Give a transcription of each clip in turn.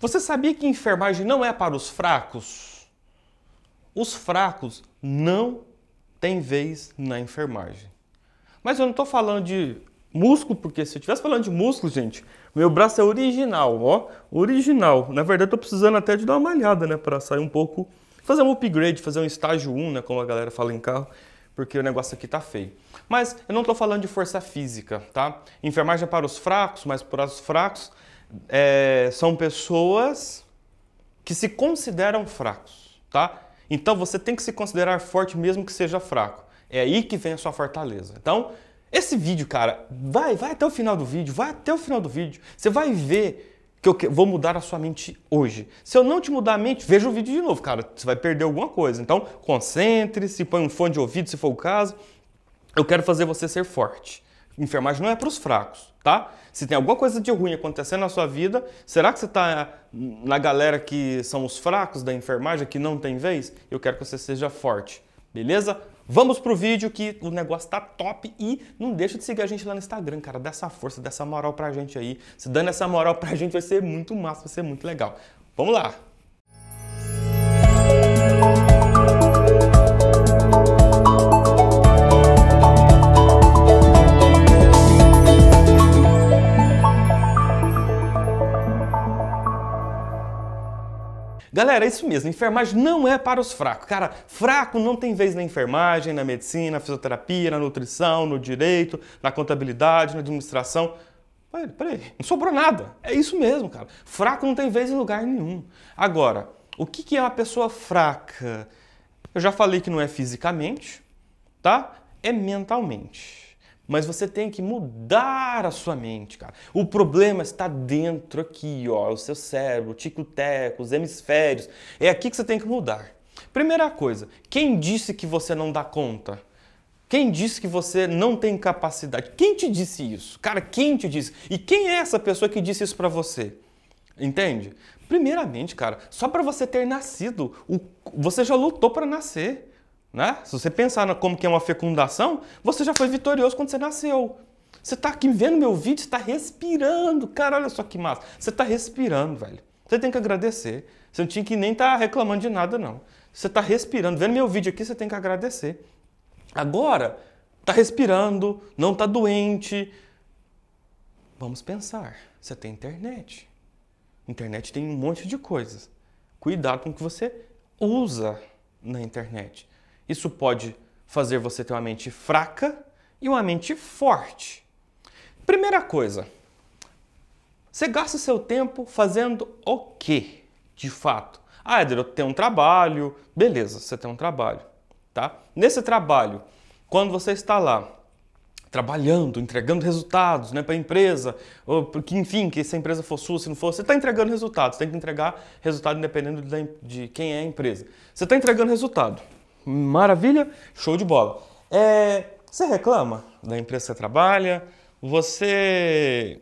Você sabia que enfermagem não é para os fracos? Os fracos não têm vez na enfermagem. Mas eu não estou falando de músculo, porque se eu estivesse falando de músculo, gente, meu braço é original, ó, original. Na verdade, estou precisando até de dar uma malhada, né, para sair um pouco, fazer um upgrade, fazer um estágio 1, né, como a galera fala em carro, porque o negócio aqui tá feio. Mas eu não estou falando de força física, tá? Enfermagem é para os fracos, mas para os fracos é, são pessoas que se consideram fracos, tá? Então você tem que se considerar forte mesmo que seja fraco. É aí que vem a sua fortaleza. Então, esse vídeo, cara, vai, vai até o final do vídeo, vai até o final do vídeo. Você vai ver que eu vou mudar a sua mente hoje. Se eu não te mudar a mente, veja o vídeo de novo, cara. Você vai perder alguma coisa. Então, concentre-se, põe um fone de ouvido se for o caso. Eu quero fazer você ser forte. Enfermagem não é para os fracos, tá? Se tem alguma coisa de ruim acontecendo na sua vida, será que você está na galera que são os fracos da enfermagem, que não tem vez? Eu quero que você seja forte, beleza? Vamos pro vídeo que o negócio tá top e não deixa de seguir a gente lá no Instagram, cara. Dá essa força, dá essa moral pra gente aí. Se dando essa moral pra gente vai ser muito massa, vai ser muito legal. Vamos lá! Galera, é isso mesmo. Enfermagem não é para os fracos. Cara, fraco não tem vez na enfermagem, na medicina, na fisioterapia, na nutrição, no direito, na contabilidade, na administração. Peraí, peraí, não sobrou nada. É isso mesmo, cara. Fraco não tem vez em lugar nenhum. Agora, o que é uma pessoa fraca? Eu já falei que não é fisicamente, tá? É mentalmente. Mas você tem que mudar a sua mente, cara. O problema está dentro aqui, ó, é o seu cérebro, tico-teco, os hemisférios. É aqui que você tem que mudar. Primeira coisa, quem disse que você não dá conta? Quem disse que você não tem capacidade? Quem te disse isso? Cara, quem te disse? E quem é essa pessoa que disse isso para você? Entende? Primeiramente, cara, só para você ter nascido, você já lutou para nascer. Né? Se você pensar como que é uma fecundação, você já foi vitorioso quando você nasceu. Você está aqui vendo meu vídeo, está respirando. Cara, olha só que massa. Você está respirando, velho. Você tem que agradecer. Você não tinha que nem estar tá reclamando de nada, não. Você está respirando. Vendo meu vídeo aqui, você tem que agradecer. Agora, está respirando, não está doente. Vamos pensar. Você tem internet. Internet tem um monte de coisas. Cuidado com o que você usa na internet. Isso pode fazer você ter uma mente fraca e uma mente forte. Primeira coisa, você gasta seu tempo fazendo o quê, de fato? Ah, Eder, eu tenho um trabalho. Beleza, você tem um trabalho, tá? Nesse trabalho, quando você está lá trabalhando, entregando resultados né, para a empresa, ou porque, enfim, que se a empresa for sua, se não for, você está entregando resultados. Você tem que entregar resultado independente de quem é a empresa. Você está entregando resultado. Maravilha? Show de bola. É, você reclama da empresa que você trabalha? Você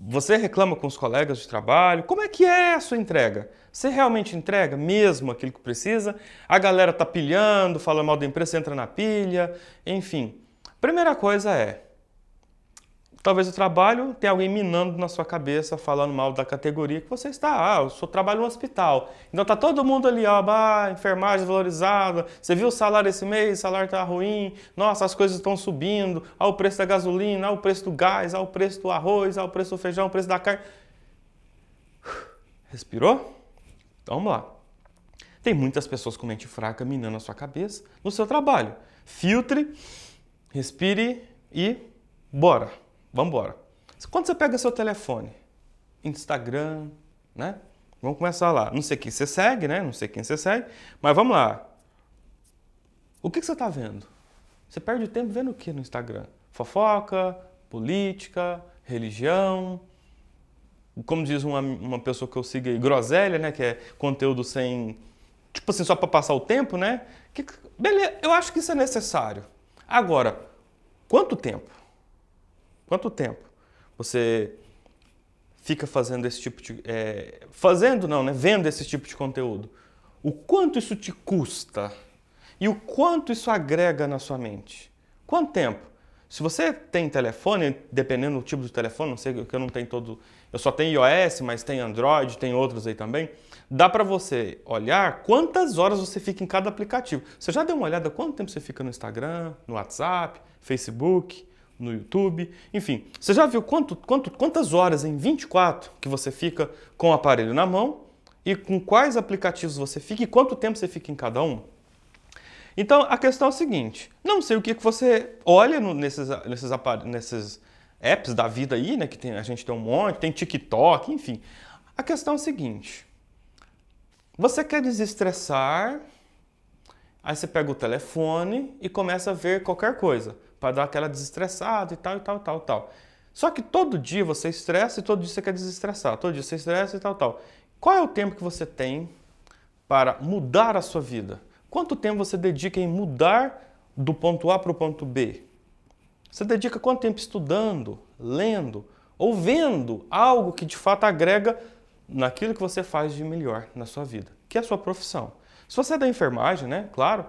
você reclama com os colegas de trabalho? Como é que é a sua entrega? Você realmente entrega mesmo aquilo que precisa? A galera tá pilhando, fala mal da empresa, entra na pilha, enfim. Primeira coisa é, Talvez o trabalho tenha alguém minando na sua cabeça, falando mal da categoria que você está. Ah, eu sou, trabalho no hospital. Então tá todo mundo ali, ó, bah, enfermagem valorizada. Você viu o salário esse mês? O salário tá ruim. Nossa, as coisas estão subindo. Ah, o preço da gasolina, ah, o preço do gás, ah, o preço do arroz, ah, o preço do feijão, o preço da carne. Respirou? Então vamos lá. Tem muitas pessoas com mente fraca minando a sua cabeça no seu trabalho. Filtre, respire e bora! Vamos embora. Quando você pega seu telefone, Instagram, né? Vamos começar lá. Não sei quem você segue, né? Não sei quem você segue, mas vamos lá. O que, você está vendo? Você perde tempo vendo o que no Instagram? Fofoca, política, religião, como diz uma, uma pessoa que eu sigo aí, groselha, né? Que é conteúdo sem. Tipo assim, só para passar o tempo, né? Que, beleza, eu acho que isso é necessário. Agora, quanto tempo? Quanto tempo você fica fazendo esse tipo de. É, fazendo não, né? Vendo esse tipo de conteúdo. O quanto isso te custa e o quanto isso agrega na sua mente. Quanto tempo? Se você tem telefone, dependendo do tipo do telefone, não sei que eu não tenho todo. Eu só tenho iOS, mas tem Android, tem outros aí também. Dá para você olhar quantas horas você fica em cada aplicativo. Você já deu uma olhada quanto tempo você fica no Instagram, no WhatsApp, Facebook? no YouTube, enfim. Você já viu quanto, quanto, quantas horas em 24 que você fica com o aparelho na mão e com quais aplicativos você fica e quanto tempo você fica em cada um? Então a questão é a seguinte: não sei o que, que você olha no, nesses, nesses, nesses apps da vida aí, né? Que tem, a gente tem um monte, tem TikTok, enfim. A questão é o seguinte: você quer desestressar, aí você pega o telefone e começa a ver qualquer coisa para dar aquela desestressada e tal, e tal, e tal, e tal. Só que todo dia você estressa e todo dia você quer desestressar, todo dia você estressa e tal, tal. Qual é o tempo que você tem para mudar a sua vida? Quanto tempo você dedica em mudar do ponto A para o ponto B? Você dedica quanto tempo estudando, lendo, ou vendo algo que de fato agrega naquilo que você faz de melhor na sua vida, que é a sua profissão. Se você é da enfermagem, né? Claro.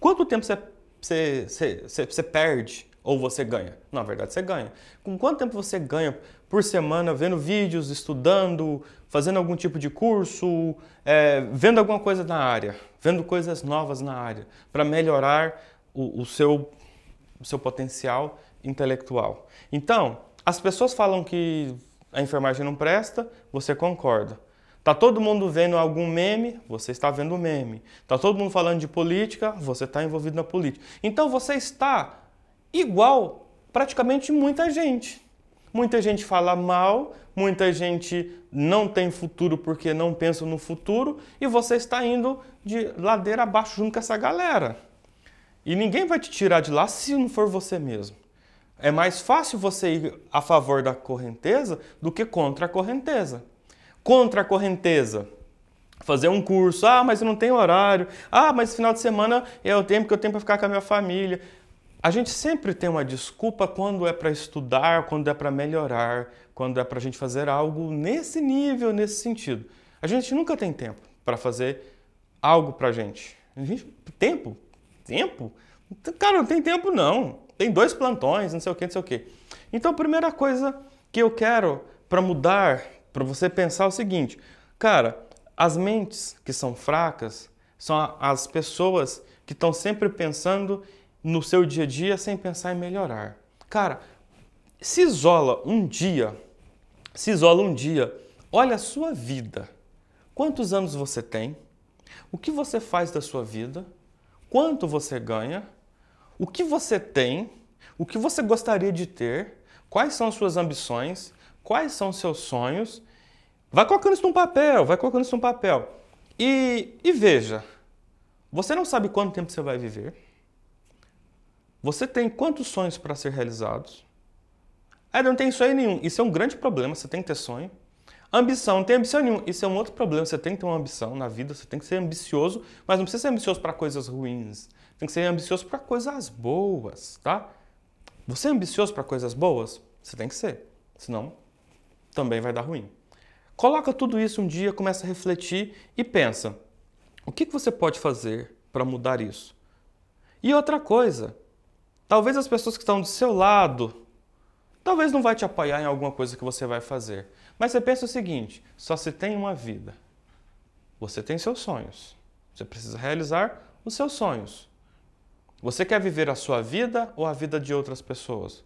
Quanto tempo você você, você, você, você perde ou você ganha? Na verdade, você ganha. Com quanto tempo você ganha por semana vendo vídeos, estudando, fazendo algum tipo de curso, é, vendo alguma coisa na área, vendo coisas novas na área, para melhorar o, o, seu, o seu potencial intelectual? Então, as pessoas falam que a enfermagem não presta, você concorda. Tá todo mundo vendo algum meme? Você está vendo o meme. Tá todo mundo falando de política? Você está envolvido na política. Então você está igual praticamente muita gente. Muita gente fala mal, muita gente não tem futuro porque não pensa no futuro e você está indo de ladeira abaixo junto com essa galera. E ninguém vai te tirar de lá se não for você mesmo. É mais fácil você ir a favor da correnteza do que contra a correnteza. Contra a correnteza. Fazer um curso, ah, mas eu não tenho horário, ah, mas final de semana é o tempo que eu tenho para ficar com a minha família. A gente sempre tem uma desculpa quando é para estudar, quando é para melhorar, quando é para a gente fazer algo nesse nível, nesse sentido. A gente nunca tem tempo para fazer algo para a gente. Tempo? Tempo? Então, cara, não tem tempo não. Tem dois plantões, não sei o que, não sei o que. Então, a primeira coisa que eu quero para mudar para você pensar o seguinte, cara, as mentes que são fracas são as pessoas que estão sempre pensando no seu dia a dia sem pensar em melhorar. Cara, se isola um dia, se isola um dia, olha a sua vida. Quantos anos você tem? O que você faz da sua vida? Quanto você ganha? O que você tem? O que você gostaria de ter? Quais são as suas ambições? quais são seus sonhos. Vai colocando isso num papel, vai colocando isso num papel. E, e veja, você não sabe quanto tempo você vai viver. Você tem quantos sonhos para ser realizados? Ah, não tem sonho nenhum. Isso é um grande problema, você tem que ter sonho. Ambição, não tem ambição nenhuma. Isso é um outro problema. Você tem que ter uma ambição na vida, você tem que ser ambicioso, mas não precisa ser ambicioso para coisas ruins. Tem que ser ambicioso para coisas boas, tá? Você é ambicioso para coisas boas? Você tem que ser. Senão, também vai dar ruim. Coloca tudo isso um dia, começa a refletir e pensa: o que você pode fazer para mudar isso? E outra coisa, talvez as pessoas que estão do seu lado, talvez não vai te apoiar em alguma coisa que você vai fazer. Mas você pensa o seguinte: só se tem uma vida. Você tem seus sonhos. Você precisa realizar os seus sonhos. Você quer viver a sua vida ou a vida de outras pessoas?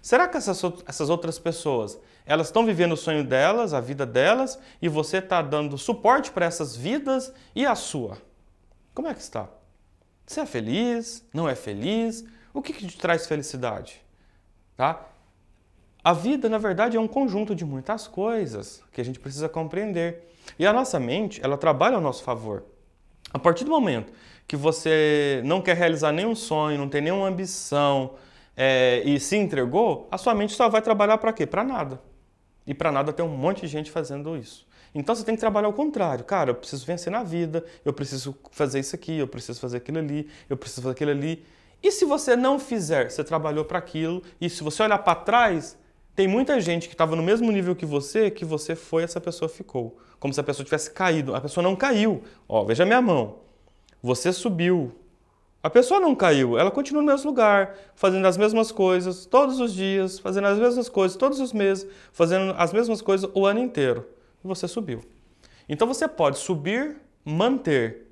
Será que essas, essas outras pessoas, elas estão vivendo o sonho delas, a vida delas, e você está dando suporte para essas vidas e a sua? Como é que está? Você é feliz? Não é feliz? O que, que te traz felicidade? Tá? A vida, na verdade, é um conjunto de muitas coisas que a gente precisa compreender. E a nossa mente, ela trabalha ao nosso favor. A partir do momento que você não quer realizar nenhum sonho, não tem nenhuma ambição, é, e se entregou, a sua mente só vai trabalhar para quê? Para nada. E para nada tem um monte de gente fazendo isso. Então você tem que trabalhar o contrário. Cara, eu preciso vencer na vida, eu preciso fazer isso aqui, eu preciso fazer aquilo ali, eu preciso fazer aquilo ali. E se você não fizer, você trabalhou para aquilo, e se você olhar para trás, tem muita gente que estava no mesmo nível que você, que você foi, essa pessoa ficou. Como se a pessoa tivesse caído. A pessoa não caiu. Ó, veja minha mão. Você subiu, a pessoa não caiu, ela continua no mesmo lugar, fazendo as mesmas coisas todos os dias, fazendo as mesmas coisas todos os meses, fazendo as mesmas coisas o ano inteiro. E você subiu. Então você pode subir, manter.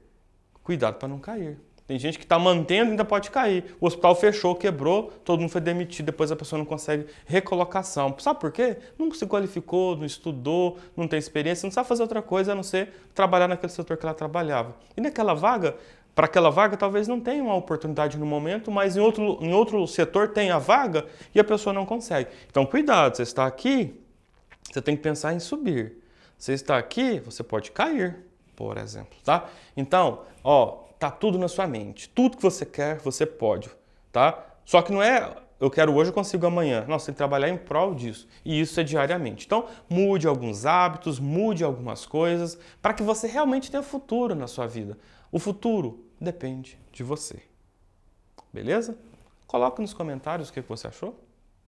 Cuidado para não cair. Tem gente que está mantendo e ainda pode cair. O hospital fechou, quebrou, todo mundo foi demitido, depois a pessoa não consegue recolocação. Sabe por quê? Não se qualificou, não estudou, não tem experiência, não sabe fazer outra coisa a não ser trabalhar naquele setor que ela trabalhava. E naquela vaga, para aquela vaga, talvez não tenha uma oportunidade no momento, mas em outro, em outro setor tem a vaga e a pessoa não consegue. Então, cuidado, você está aqui, você tem que pensar em subir. Você está aqui, você pode cair, por exemplo, tá? Então, ó, tá tudo na sua mente. Tudo que você quer, você pode, tá? Só que não é eu quero hoje, eu consigo amanhã. Não, você tem que trabalhar em prol disso. E isso é diariamente. Então, mude alguns hábitos, mude algumas coisas, para que você realmente tenha futuro na sua vida. O futuro depende de você. Beleza? Coloque nos comentários o que você achou.